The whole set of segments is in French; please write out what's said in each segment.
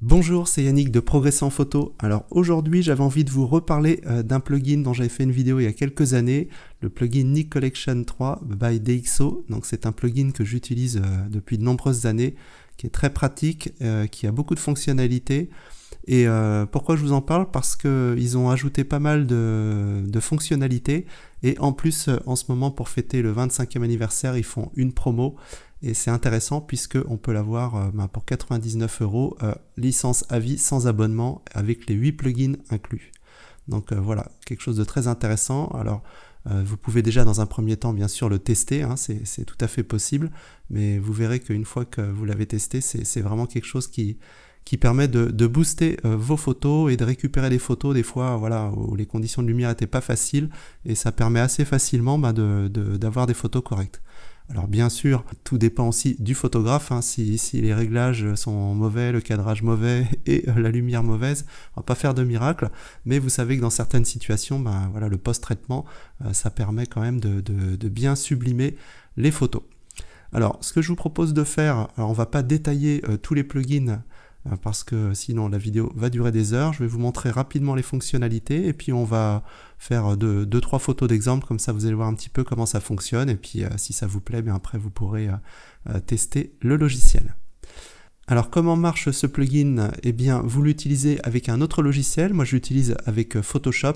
Bonjour, c'est Yannick de Progresser en photo. Alors aujourd'hui, j'avais envie de vous reparler euh, d'un plugin dont j'avais fait une vidéo il y a quelques années, le plugin Nick Collection 3 by DxO. Donc c'est un plugin que j'utilise euh, depuis de nombreuses années, qui est très pratique, euh, qui a beaucoup de fonctionnalités. Et pourquoi je vous en parle Parce qu'ils ont ajouté pas mal de, de fonctionnalités. Et en plus, en ce moment, pour fêter le 25e anniversaire, ils font une promo. Et c'est intéressant puisque on peut l'avoir euh, ben, pour 99 euros, euh, licence à vie sans abonnement avec les 8 plugins inclus. Donc euh, voilà, quelque chose de très intéressant. Alors vous pouvez déjà dans un premier temps bien sûr le tester, hein, c'est tout à fait possible, mais vous verrez qu'une fois que vous l'avez testé, c'est vraiment quelque chose qui, qui permet de, booster vos photos et de récupérer les photos des fois voilà, où les conditions de lumière n'étaient pas faciles et ça permet assez facilement ben, d'avoir des photos correctes. Alors bien sûr, tout dépend aussi du photographe. Hein. Si, les réglages sont mauvais, le cadrage mauvais et euh, la lumière mauvaise, on va pas faire de miracle. Mais vous savez que dans certaines situations, ben, voilà, le post-traitement, euh, ça permet quand même de, bien sublimer les photos. Alors, ce que je vous propose de faire, alors on va pas détailler euh, tous les plugins euh, parce que sinon la vidéo va durer des heures. Je vais vous montrer rapidement les fonctionnalités et puis on va faire 2 euh, trois photos d'exemple, comme ça vous allez voir un petit peu comment ça fonctionne et puis euh, si ça vous plaît, bien après vous pourrez tester le logiciel. Alors comment marche ce plugin Eh bien vous l'utilisez avec un autre logiciel, moi je l'utilise avec euh, Photoshop,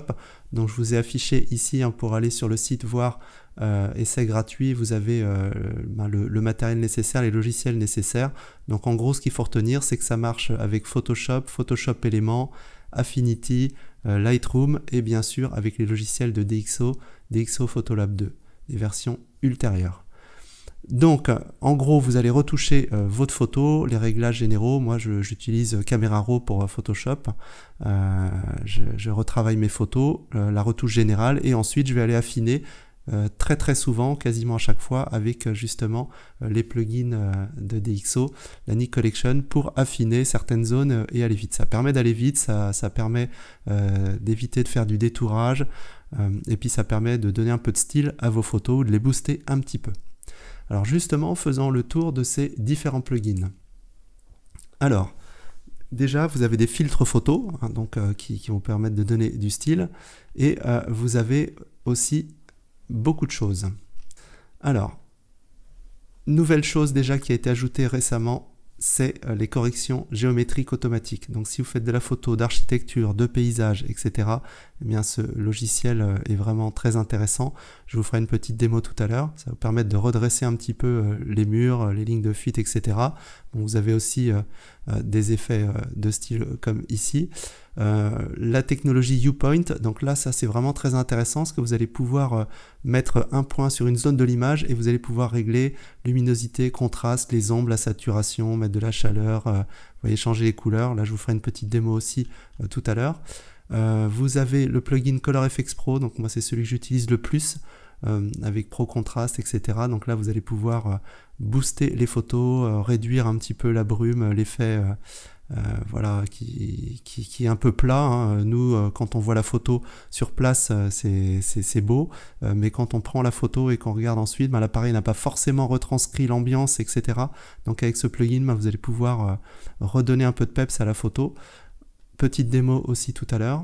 donc je vous ai affiché ici hein, pour aller sur le site voir, euh, et c'est gratuit, vous avez euh, ben, le, matériel nécessaire, les logiciels nécessaires. Donc en gros ce qu'il faut retenir c'est que ça marche avec Photoshop, Photoshop Elements, Affinity, Lightroom et bien sûr avec les logiciels de DxO, DxO Photolab 2, des versions ultérieures. Donc, euh, en gros, vous allez retoucher euh, votre photo, les réglages généraux. Moi, j'utilise euh, Camera Raw pour Photoshop. je, retravaille mes photos, la retouche générale, et ensuite, je vais aller affiner très très souvent, quasiment à chaque fois, avec justement les plugins de DxO, la Nik Collection, pour affiner certaines zones et aller vite. Ça permet d'aller vite, ça, ça permet d'éviter de faire du détourage, et puis ça permet de donner un peu de style à vos photos, de les booster un petit peu. Alors justement, faisons faisant le tour de ces différents plugins. Alors, déjà, vous avez des filtres photos hein, donc, euh, qui, vont permettre de donner du style, et euh, vous avez aussi beaucoup de choses. Alors, nouvelle chose déjà qui a été ajoutée récemment c'est euh, les corrections géométriques automatiques. Donc si vous faites de la photo, d'architecture, de paysage, etc., eh bien ce logiciel euh, est vraiment très intéressant. Je vous ferai une petite démo tout à l'heure. Ça va vous permettre de redresser un petit peu euh, les murs, les lignes de fuite, etc. vous avez aussi euh, des effets euh, de style comme ici. Euh, la technologie U-Point, donc là ça c'est vraiment très intéressant, parce que vous allez pouvoir mettre un point sur une zone de l'image et vous allez pouvoir régler luminosité, contraste, les ombres, la saturation, mettre de la chaleur, vous voyez changer les couleurs, là je vous ferai une petite démo aussi tout à l'heure. vous avez le plugin ColorFX Pro, donc moi c'est celui que j'utilise le plus. Euh, avec Pro Contrast, etc. Donc là, vous allez pouvoir euh, booster les photos, euh, réduire un petit peu la brume, l'effet voilà, qui, est un peu plat. Hein. Nous, quand on voit la photo sur place, c'est beau, mais quand on prend la photo et qu'on regarde ensuite, ben, l'appareil n'a pas forcément retranscrit l'ambiance, etc. Donc avec ce plugin, ben, vous allez pouvoir redonner un peu de peps à la photo. Petite démo aussi tout à l'heure.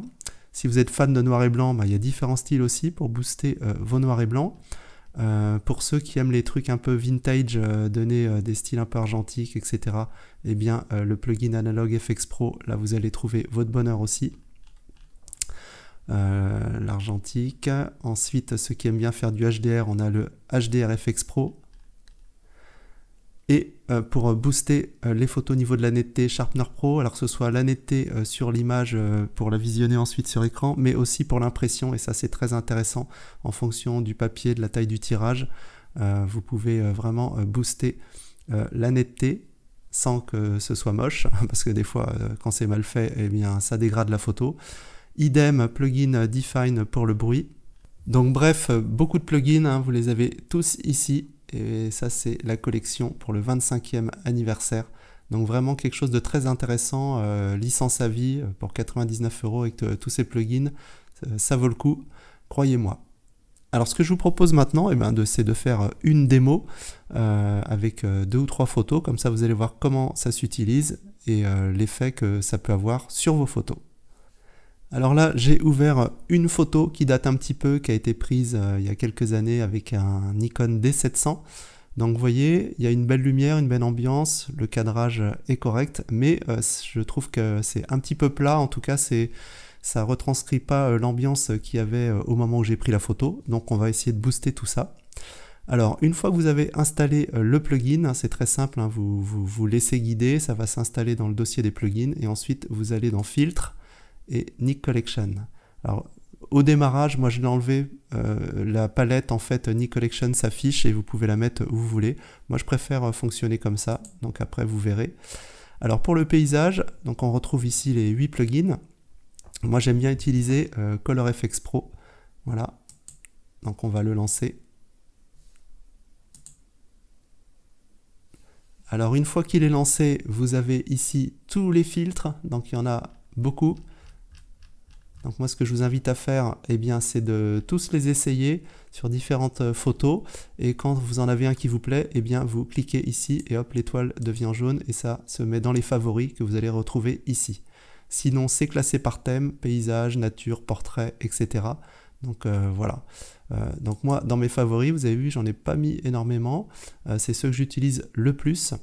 Si vous êtes fan de noir et blanc, bah, il y a différents styles aussi pour booster euh, vos noirs et blancs. Euh, pour ceux qui aiment les trucs un peu vintage, euh, donner des styles un peu argentiques, etc., eh bien, le plugin Analog FX Pro, là, vous allez trouver votre bonheur aussi. L'argentique. Ensuite, ceux qui aiment bien faire du HDR, on a le HDR FX Pro. Et euh, pour euh, booster euh, les photos au niveau de la netteté Sharpener Pro, alors que ce soit la netteté sur l'image pour la visionner ensuite sur écran, mais aussi pour l'impression, et ça c'est très intéressant en fonction du papier, de la taille du tirage, vous pouvez vraiment booster la netteté sans que ce soit moche, parce que des fois quand c'est mal fait, eh bien ça dégrade la photo. Idem, plugin Define pour le bruit. Donc bref, beaucoup de plugins, hein, vous les avez tous ici, et ça, c'est la collection pour le 25e anniversaire. Donc vraiment quelque chose de très intéressant, euh, licence à vie euh, pour 99 euros avec euh, tous ces plugins. Ça vaut le coup, croyez-moi. Alors ce que je vous propose maintenant, et eh ben, c'est de faire une démo avec deux ou trois photos, comme ça vous allez voir comment ça s'utilise et l'effet que ça peut avoir sur vos photos. Alors là, j'ai ouvert une photo qui date un petit peu, qui a été prise euh, il y a quelques années avec un Nikon D700. Donc vous voyez, il y a une belle lumière, une belle ambiance, le cadrage est correct, mais euh, je trouve que c'est un petit peu plat, en tout cas c'est ça retranscrit pas euh, l'ambiance qu'il y avait au moment où j'ai pris la photo, donc on va essayer de booster tout ça. Alors une fois que vous avez installé le plugin, hein, c'est très simple, hein, vous, vous vous laissez guider, ça va s'installer dans le dossier des plugins, et ensuite vous allez dans Filtre, et Nick Collection. Alors, au démarrage, moi je l'ai enlevé, euh, la palette en fait Nick Collection s'affiche et vous pouvez la mettre où vous voulez. Moi je préfère euh, fonctionner comme ça, donc après vous verrez. Alors pour le paysage, donc on retrouve ici les 8 plugins. Moi j'aime bien utiliser euh, ColorFX Pro. Voilà, donc on va le lancer. Alors une fois qu'il est lancé, vous avez ici tous les filtres, donc il y en a beaucoup. Donc moi ce que je vous invite à faire, eh bien, c'est de tous les essayer sur différentes euh, photos et quand vous en avez un qui vous plaît, eh bien, vous cliquez ici et hop l'étoile devient jaune et ça se met dans les favoris que vous allez retrouver ici. Sinon c'est classé par thème, paysage, nature, portrait, etc. Donc euh, voilà. Euh, donc moi dans mes favoris, vous avez vu, j'en ai pas mis énormément. c'est ceux que j'utilise le plus.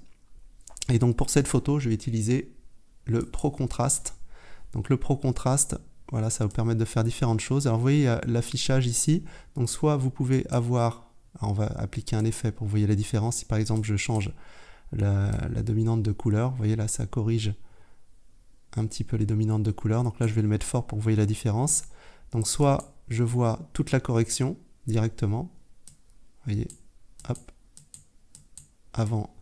Et donc pour cette photo, je vais utiliser le Pro Contrast. Donc le Pro Contrast, voilà, ça va vous permettre de faire différentes choses. Alors vous voyez l'affichage ici. Donc soit vous pouvez avoir, on va appliquer un effet pour vous voyez la différence. Si par exemple je change la, la, dominante de couleur, vous voyez là ça corrige un petit peu les dominantes de couleur. Donc là je vais le mettre fort pour vous voyez la différence. Donc soit je vois toute la correction directement. Vous voyez, hop, avant,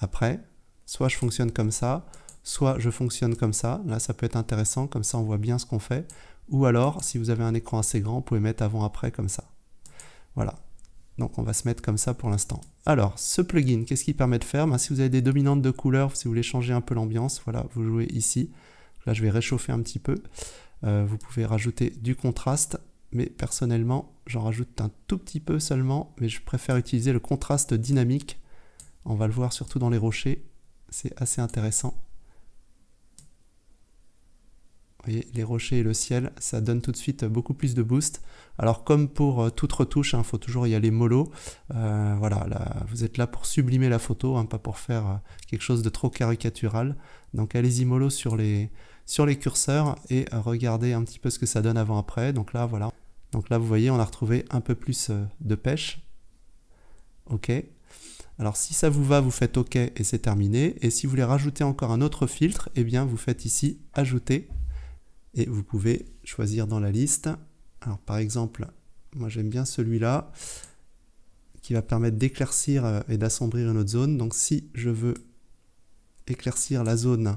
après. Soit je fonctionne comme ça, soit je fonctionne comme ça, là ça peut être intéressant, comme ça on voit bien ce qu'on fait, ou alors si vous avez un écran assez grand, vous pouvez mettre avant-après comme ça. Voilà, donc on va se mettre comme ça pour l'instant. Alors, ce plugin, qu'est-ce qu'il permet de faire ben, Si vous avez des dominantes de couleurs, si vous voulez changer un peu l'ambiance, voilà, vous jouez ici. Là, je vais réchauffer un petit peu. Euh, vous pouvez rajouter du contraste, mais personnellement, j'en rajoute un tout petit peu seulement, mais je préfère utiliser le contraste dynamique. On va le voir surtout dans les rochers, c'est assez intéressant voyez, les rochers et le ciel, ça donne tout de suite beaucoup plus de boost. Alors comme pour euh, toute retouche, il hein, faut toujours y aller mollo. Euh, voilà, vous êtes là pour sublimer la photo, hein, pas pour faire euh, quelque chose de trop caricatural. Donc allez-y mollo sur les, curseurs et regardez un petit peu ce que ça donne avant-après. Donc là, voilà. Donc là, vous voyez, on a retrouvé un peu plus de pêche. OK. Alors si ça vous va, vous faites OK et c'est terminé. Et si vous voulez rajouter encore un autre filtre, eh bien vous faites ici Ajouter et vous pouvez choisir dans la liste. Alors par exemple, moi j'aime bien celui-là qui va permettre d'éclaircir euh, et d'assombrir une autre zone. Donc si je veux éclaircir la zone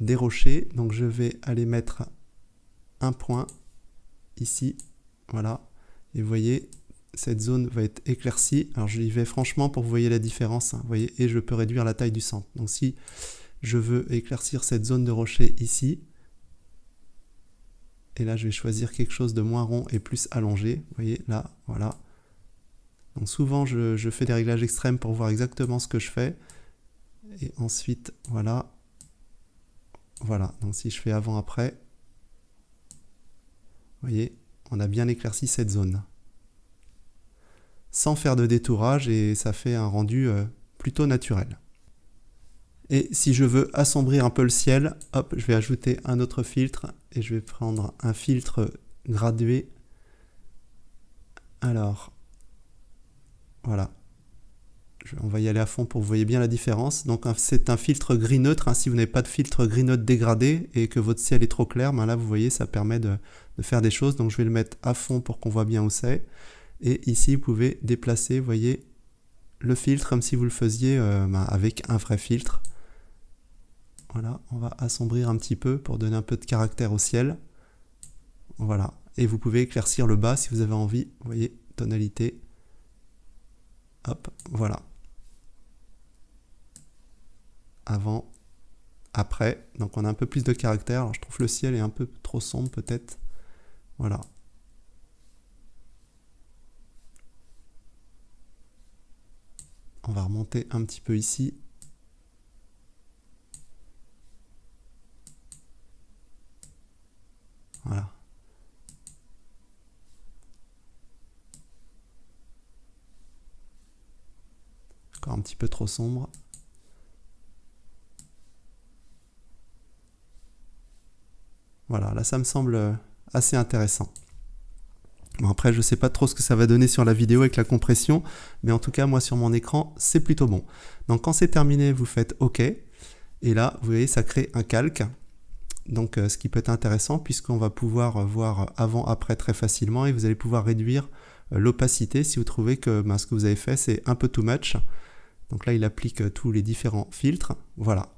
des rochers, donc je vais aller mettre un point ici, voilà, et vous voyez, cette zone va être éclaircie. Alors je vais franchement pour vous voyez la différence, hein. voyez, et je peux réduire la taille du centre. Donc si je veux éclaircir cette zone de rocher ici, et là, je vais choisir quelque chose de moins rond et plus allongé. Vous voyez, là, voilà. Donc souvent, je, fais des réglages extrêmes pour voir exactement ce que je fais. Et ensuite, voilà. Voilà, donc si je fais avant-après, vous voyez, on a bien éclairci cette zone. Sans faire de détourage et ça fait un rendu euh, plutôt naturel. Et si je veux assombrir un peu le ciel, hop, je vais ajouter un autre filtre et je vais prendre un filtre gradué. Alors, voilà. on va y aller à fond pour que vous voyez bien la différence. Donc c'est un filtre gris neutre. Hein. si vous n'avez pas de filtre gris neutre dégradé et que votre ciel est trop clair, ben là vous voyez ça permet de, faire des choses. Donc je vais le mettre à fond pour qu'on voit bien où c'est. Et ici vous pouvez déplacer, vous voyez, le filtre comme si vous le faisiez euh, ben, avec un vrai filtre. Voilà, on va assombrir un petit peu pour donner un peu de caractère au ciel. Voilà, et vous pouvez éclaircir le bas si vous avez envie. Vous voyez, tonalité. Hop, voilà. Avant, après. Donc on a un peu plus de caractère. je trouve le ciel est un peu trop sombre peut-être. Voilà. On va remonter un petit peu ici. Voilà. Encore un petit peu trop sombre. Voilà, là ça me semble euh, assez intéressant. Bon après je sais pas trop ce que ça va donner sur la vidéo avec la compression, mais en tout cas moi sur mon écran c'est plutôt bon. Donc quand c'est terminé vous faites OK, et là vous voyez ça crée un calque donc euh, ce qui peut être intéressant puisqu'on va pouvoir voir avant-après très facilement et vous allez pouvoir réduire euh, l'opacité si vous trouvez que ben, ce que vous avez fait c'est un peu too much. Donc là il applique euh, tous les différents filtres. Voilà.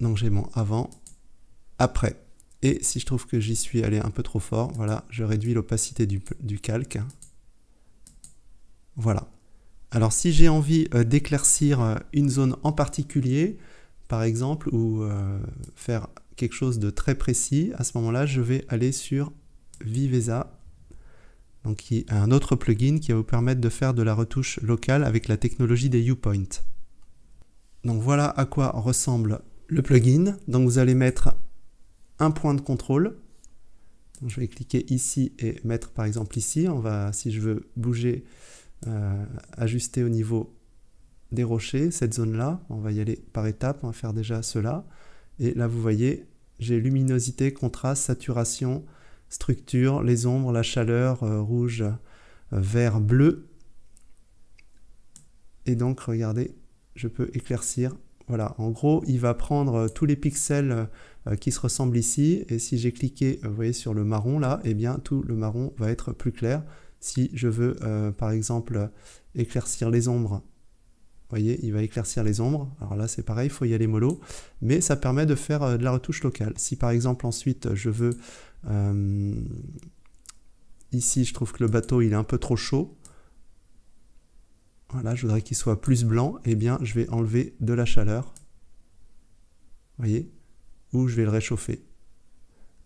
Donc j'ai mon avant, après. Et si je trouve que j'y suis allé un peu trop fort, voilà, je réduis l'opacité du, calque. Voilà. Alors si j'ai envie d'éclaircir une zone en particulier, par exemple, ou faire quelque chose de très précis, à ce moment-là, je vais aller sur Viveza, donc qui un autre plugin qui va vous permettre de faire de la retouche locale avec la technologie des U-Points. Donc voilà à quoi ressemble le plugin. Donc vous allez mettre un point de contrôle. je vais cliquer ici et mettre par exemple ici. On va, si je veux bouger, euh, ajuster au niveau des rochers, cette zone-là. On va y aller par étapes. On va faire déjà cela. Et là, vous voyez, j'ai luminosité, contraste, saturation, structure, les ombres, la chaleur, euh, rouge, euh, vert, bleu. Et donc, regardez, je peux éclaircir. Voilà, en gros, il va prendre euh, tous les pixels qui se ressemblent ici. Et si j'ai cliqué, vous voyez, sur le marron là, et eh bien, tout le marron va être plus clair. Si je veux, par exemple, éclaircir les ombres, voyez, il va éclaircir les ombres. Alors là, c'est pareil, il faut y aller mollo, mais ça permet de faire euh, de la retouche locale. Si par exemple, ensuite, je veux... Euh, ici, je trouve que le bateau, il est un peu trop chaud. Voilà, je voudrais qu'il soit plus blanc. Eh bien, je vais enlever de la chaleur. Vous voyez Ou je vais le réchauffer.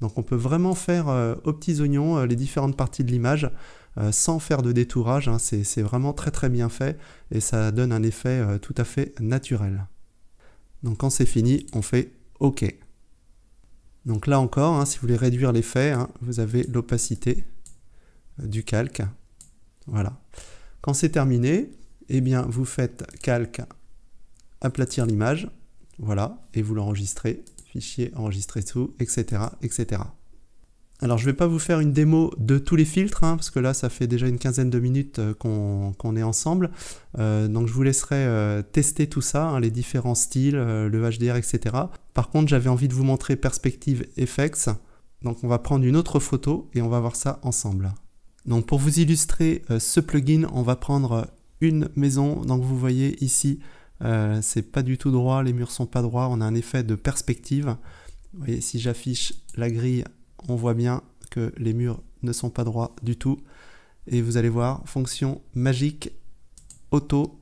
Donc on peut vraiment faire euh, aux petits oignons euh, les différentes parties de l'image euh, sans faire de détourage. Hein. c'est vraiment très très bien fait et ça donne un effet tout à fait naturel. Donc quand c'est fini, on fait OK. Donc là encore, hein, si vous voulez réduire l'effet, hein, vous avez l'opacité du calque. Voilà. Quand c'est terminé, eh bien vous faites calque, aplatir l'image, voilà, et vous l'enregistrez fichier, enregistrer tout, etc. etc. Alors je ne vais pas vous faire une démo de tous les filtres, hein, parce que là ça fait déjà une quinzaine de minutes euh, qu'on est ensemble. Euh, donc je vous laisserai euh, tester tout ça, hein, les différents styles, le HDR, etc. Par contre j'avais envie de vous montrer Perspective FX. Donc on va prendre une autre photo et on va voir ça ensemble. Donc pour vous illustrer ce plugin, on va prendre une maison. Donc vous voyez ici euh, c'est pas du tout droit, les murs sont pas droits, on a un effet de perspective. Vous voyez, si j'affiche la grille, on voit bien que les murs ne sont pas droits du tout. Et vous allez voir, fonction magique, auto,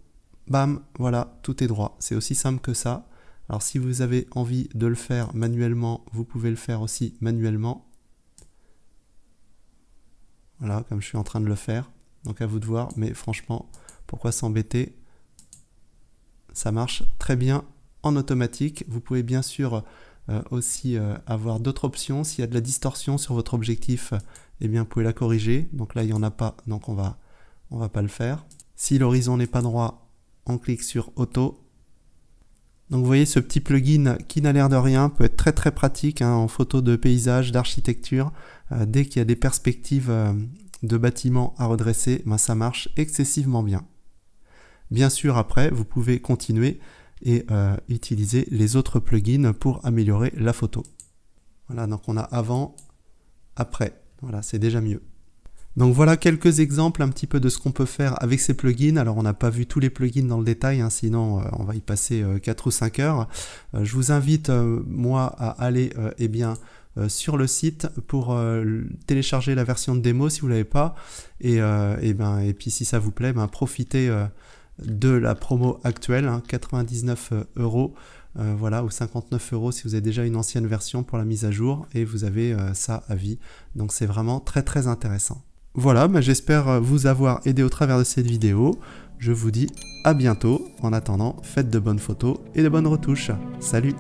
bam, voilà, tout est droit. C'est aussi simple que ça. Alors si vous avez envie de le faire manuellement, vous pouvez le faire aussi manuellement. Voilà, comme je suis en train de le faire. Donc à vous de voir, mais franchement, pourquoi s'embêter ça marche très bien en automatique. Vous pouvez bien sûr euh, aussi euh, avoir d'autres options. S'il y a de la distorsion sur votre objectif, euh, eh bien, vous pouvez la corriger. Donc là, il n'y en a pas, donc on va, on va pas le faire. Si l'horizon n'est pas droit, on clique sur Auto. Donc vous voyez, ce petit plugin qui n'a l'air de rien peut être très très pratique hein, en photo de paysage, d'architecture. dès qu'il y a des perspectives de bâtiments à redresser, ben, ça marche excessivement bien. Bien sûr, après, vous pouvez continuer et euh, utiliser les autres plugins pour améliorer la photo. Voilà, donc on a avant, après. Voilà, c'est déjà mieux. Donc voilà quelques exemples un petit peu de ce qu'on peut faire avec ces plugins. Alors on n'a pas vu tous les plugins dans le détail, hein, sinon euh, on va y passer 4 euh, ou 5 heures. je vous invite, moi, à aller eh bien, sur le site pour télécharger la version de démo si vous ne l'avez pas. Et, eh ben, et puis si ça vous plaît, ben, profitez de la promo actuelle, 99 hein, euh, euros. Euh, voilà, ou 59 euros si vous avez déjà une ancienne version pour la mise à jour et vous avez euh, ça à vie. Donc c'est vraiment très très intéressant. Voilà, bah, j'espère vous avoir aidé au travers de cette vidéo. Je vous dis à bientôt. En attendant, faites de bonnes photos et de bonnes retouches. Salut